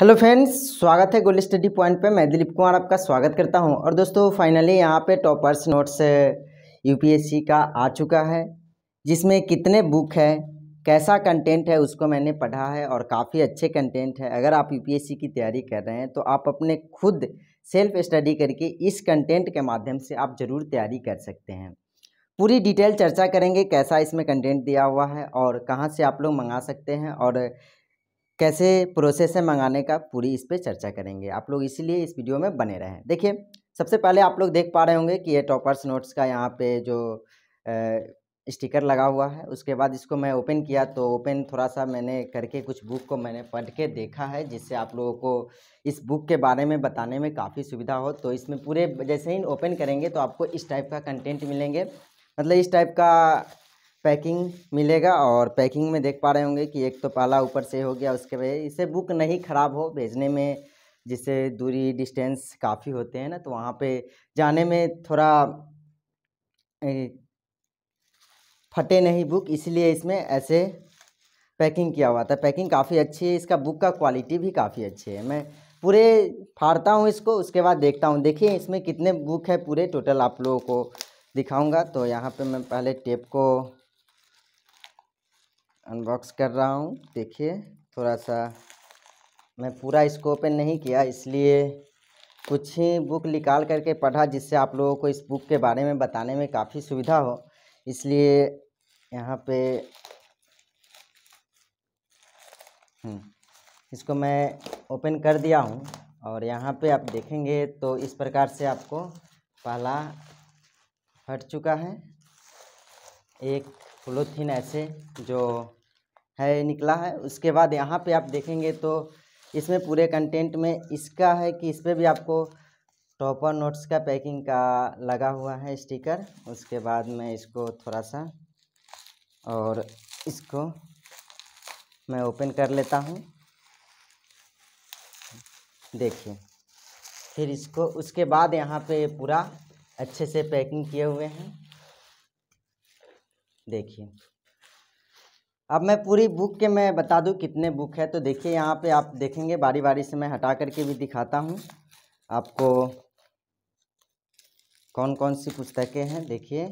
hello friends स्वागत है गोल study point पे मैं दिलीप कुमार आपका स्वागत करता हूं और दोस्तों फाइनली यहाँ पे टॉपर्स नोट्स यूपीएससी का आ चुका है जिसमें कितने बुक है कैसा कंटेंट है उसको मैंने पढ़ा है और काफ़ी अच्छे कंटेंट है अगर आप यूपीएससी की तैयारी कर रहे हैं तो आप अपने खुद सेल्फ स्टडी करके इस कंटेंट के माध्यम से आप ज़रूर तैयारी कर सकते हैं पूरी डिटेल चर्चा करेंगे कैसा इसमें कंटेंट दिया हुआ है और कहाँ से आप लोग मंगा सकते हैं और कैसे प्रोसेस है मंगाने का पूरी इस पर चर्चा करेंगे आप लोग इसीलिए इस वीडियो में बने रहें देखिए सबसे पहले आप लोग देख पा रहे होंगे कि ये टॉपर्स नोट्स का यहाँ पे जो स्टिकर लगा हुआ है उसके बाद इसको मैं ओपन किया तो ओपन थोड़ा सा मैंने करके कुछ बुक को मैंने पढ़ के देखा है जिससे आप लोगों को इस बुक के बारे में बताने में काफ़ी सुविधा हो तो इसमें पूरे जैसे ही ओपन करेंगे तो आपको इस टाइप का कंटेंट मिलेंगे मतलब इस टाइप का पैकिंग मिलेगा और पैकिंग में देख पा रहे होंगे कि एक तो पाला ऊपर से हो गया उसके वजह इसे बुक नहीं ख़राब हो भेजने में जिससे दूरी डिस्टेंस काफ़ी होते हैं ना तो वहाँ पे जाने में थोड़ा फटे नहीं बुक इसलिए इसमें ऐसे पैकिंग किया हुआ था पैकिंग काफ़ी अच्छी है इसका बुक का क्वालिटी भी काफ़ी अच्छी है मैं पूरे फाड़ता हूँ इसको उसके बाद देखता हूँ देखिए इसमें कितने बुक है पूरे टोटल आप लोगों को दिखाऊंगा तो यहाँ पे मैं पहले टेप को अनबॉक्स कर रहा हूँ देखिए थोड़ा सा मैं पूरा इसको ओपन नहीं किया इसलिए कुछ ही बुक निकाल करके पढ़ा जिससे आप लोगों को इस बुक के बारे में बताने में काफ़ी सुविधा हो इसलिए यहाँ पे हम्म, इसको मैं ओपन कर दिया हूँ और यहाँ पे आप देखेंगे तो इस प्रकार से आपको पहला हट चुका है एक फ्लोथिन ऐसे जो है निकला है उसके बाद यहाँ पे आप देखेंगे तो इसमें पूरे कंटेंट में इसका है कि इस पर भी आपको टॉपर नोट्स का पैकिंग का लगा हुआ है स्टिकर उसके बाद मैं इसको थोड़ा सा और इसको मैं ओपन कर लेता हूँ देखिए फिर इसको उसके बाद यहाँ पे पूरा अच्छे से पैकिंग किए हुए हैं देखिए अब मैं पूरी बुक के मैं बता दूं कितने बुक है तो देखिए यहाँ पे आप देखेंगे बारी बारी से मैं हटा करके भी दिखाता हूँ आपको कौन कौन सी पुस्तकें हैं देखिए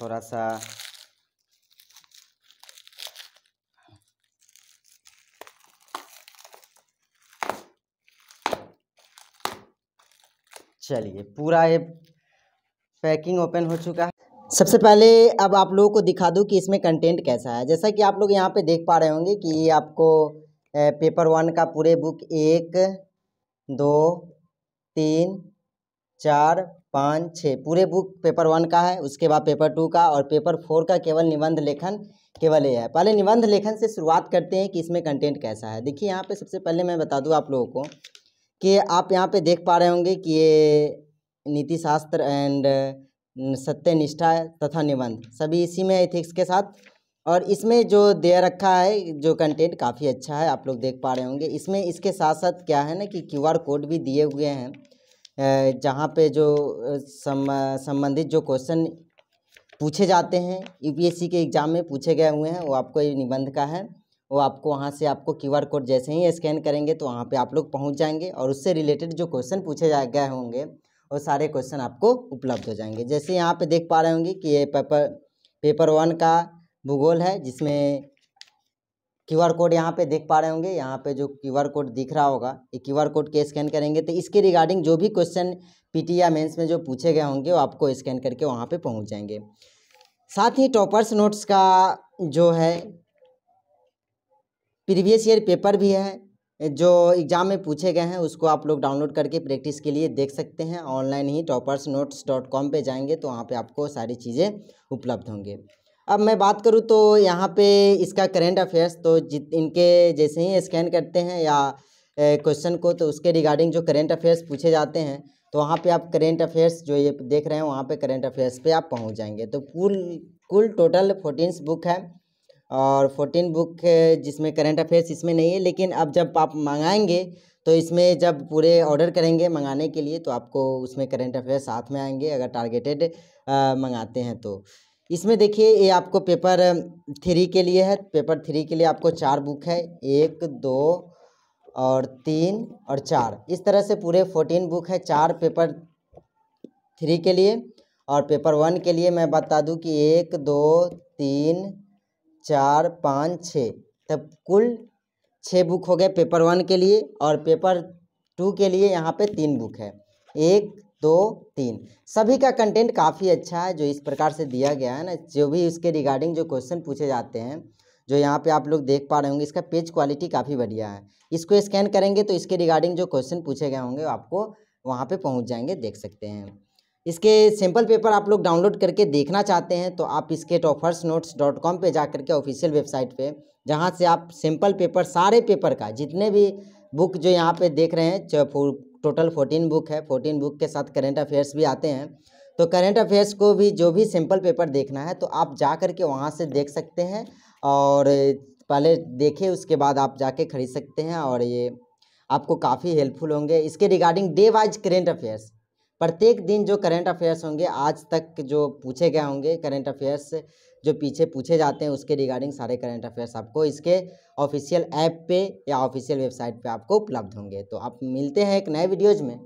थोड़ा सा चलिए पूरा ये पैकिंग ओपन हो चुका है सबसे पहले अब आप लोगों को दिखा दूँ कि इसमें कंटेंट कैसा है जैसा कि आप लोग यहाँ पे देख पा रहे होंगे कि आपको पेपर वन का पूरे बुक एक दो तीन चार पाँच छः पूरे बुक पेपर वन का है उसके बाद पेपर टू का और पेपर फोर का केवल निबंध लेखन केवल ये है पहले निबंध लेखन से शुरुआत करते हैं कि इसमें कंटेंट कैसा है देखिए यहाँ पे सबसे पहले मैं बता दूँ आप लोगों को कि आप यहाँ पे देख पा रहे होंगे कि ये नीति शास्त्र एंड सत्यनिष्ठा तथा निबंध सभी इसी में एथिक्स के साथ और इसमें जो दे रखा है जो कंटेंट काफ़ी अच्छा है आप लोग देख पा रहे होंगे इसमें इसके साथ साथ क्या है ना कि क्यूआर कोड भी दिए हुए हैं जहाँ पे जो संबंधित जो क्वेश्चन पूछे जाते हैं यूपीएससी के एग्ज़ाम में पूछे गए हुए हैं वो आपको ये निबंध का है वो आपको वहाँ से आपको क्यूआर कोड जैसे ही स्कैन करेंगे तो वहाँ पे आप लोग पहुँच जाएंगे और उससे रिलेटेड जो क्वेश्चन पूछे जा गए होंगे और सारे क्वेश्चन आपको उपलब्ध हो जाएंगे जैसे यहाँ पे देख पा रहे होंगे कि ये पेपर पेपर वन का भूगोल है जिसमें क्यू आर कोड यहाँ पे देख पा रहे होंगे यहाँ पे जो क्यू आर कोड दिख रहा होगा ये क्यू आर कोड के स्कैन करेंगे तो इसके रिगार्डिंग जो भी क्वेश्चन टी या मेंस में जो पूछे गए होंगे वो आपको स्कैन करके वहाँ पे पहुँच जाएंगे साथ ही टॉपर्स नोट्स का जो है प्रीवियस ईयर पेपर भी है जो एग्ज़ाम में पूछे गए हैं उसको आप लोग डाउनलोड करके प्रैक्टिस के लिए देख सकते हैं ऑनलाइन ही टॉपर्स नोट्स डॉट कॉम पर जाएंगे तो वहाँ पर आपको सारी चीज़ें उपलब्ध होंगे अब मैं बात करूँ तो यहाँ पे इसका करेंट अफेयर्स तो जित इनके जैसे ही स्कैन करते हैं या क्वेश्चन को तो उसके रिगार्डिंग जो करेंट अफेयर्स पूछे जाते हैं तो वहाँ पे आप करेंट अफेयर्स जो ये देख रहे हैं वहाँ पे करेंट अफेयर्स पे आप पहुँच जाएंगे तो कुल कुल टोटल फोर्टीन बुक है और फोर्टीन बुक जिसमें करेंट अफेयर्स इसमें नहीं है लेकिन अब जब आप मंगाएंगे तो इसमें जब पूरे ऑर्डर करेंगे मंगाने के लिए तो आपको उसमें करेंट अफेयर्स साथ में आएंगे अगर टारगेटेड मंगाते हैं तो इसमें देखिए ये आपको पेपर थ्री के लिए है पेपर थ्री के लिए आपको चार बुक है एक दो और तीन और चार इस तरह से पूरे फोर्टीन बुक है चार पेपर थ्री के लिए और पेपर वन के लिए मैं बता दूं कि एक दो तीन चार पाँच छः तब कुल छः बुक हो गए पेपर वन के लिए और पेपर टू के लिए यहाँ पे तीन बुक है एक दो तीन सभी का कंटेंट काफ़ी अच्छा है जो इस प्रकार से दिया गया है ना जो भी उसके रिगार्डिंग जो क्वेश्चन पूछे जाते हैं जो यहाँ पे आप लोग देख पा रहे होंगे इसका पेज क्वालिटी काफ़ी बढ़िया है इसको स्कैन करेंगे तो इसके रिगार्डिंग जो क्वेश्चन पूछे गए होंगे आपको वहाँ पर पहुँच जाएंगे देख सकते हैं इसके सैम्पल पेपर आप लोग डाउनलोड करके देखना चाहते हैं तो आप इसके टॉफर्स नोट्स डॉट कॉम पर जा करके ऑफिशियल वेबसाइट पर जहाँ से आप सैम्पल पेपर सारे पेपर का जितने भी बुक जो यहाँ पे देख रहे हैं टोटल फोर्टीन बुक है फोर्टीन बुक के साथ करेंट अफेयर्स भी आते हैं तो करेंट अफेयर्स को भी जो भी सैम्पल पेपर देखना है तो आप जा कर के वहाँ से देख सकते हैं और पहले देखें उसके बाद आप जाके खरीद सकते हैं और ये आपको काफ़ी हेल्पफुल होंगे इसके regarding day wise current affairs प्रत्येक दिन जो करंट अफेयर्स होंगे आज तक जो पूछे गए होंगे करंट अफेयर्स जो पीछे पूछे जाते हैं उसके रिगार्डिंग सारे करंट अफेयर्स आपको इसके ऑफिशियल ऐप पे या ऑफिशियल वेबसाइट पे आपको उपलब्ध होंगे तो आप मिलते हैं एक नए वीडियोज़ में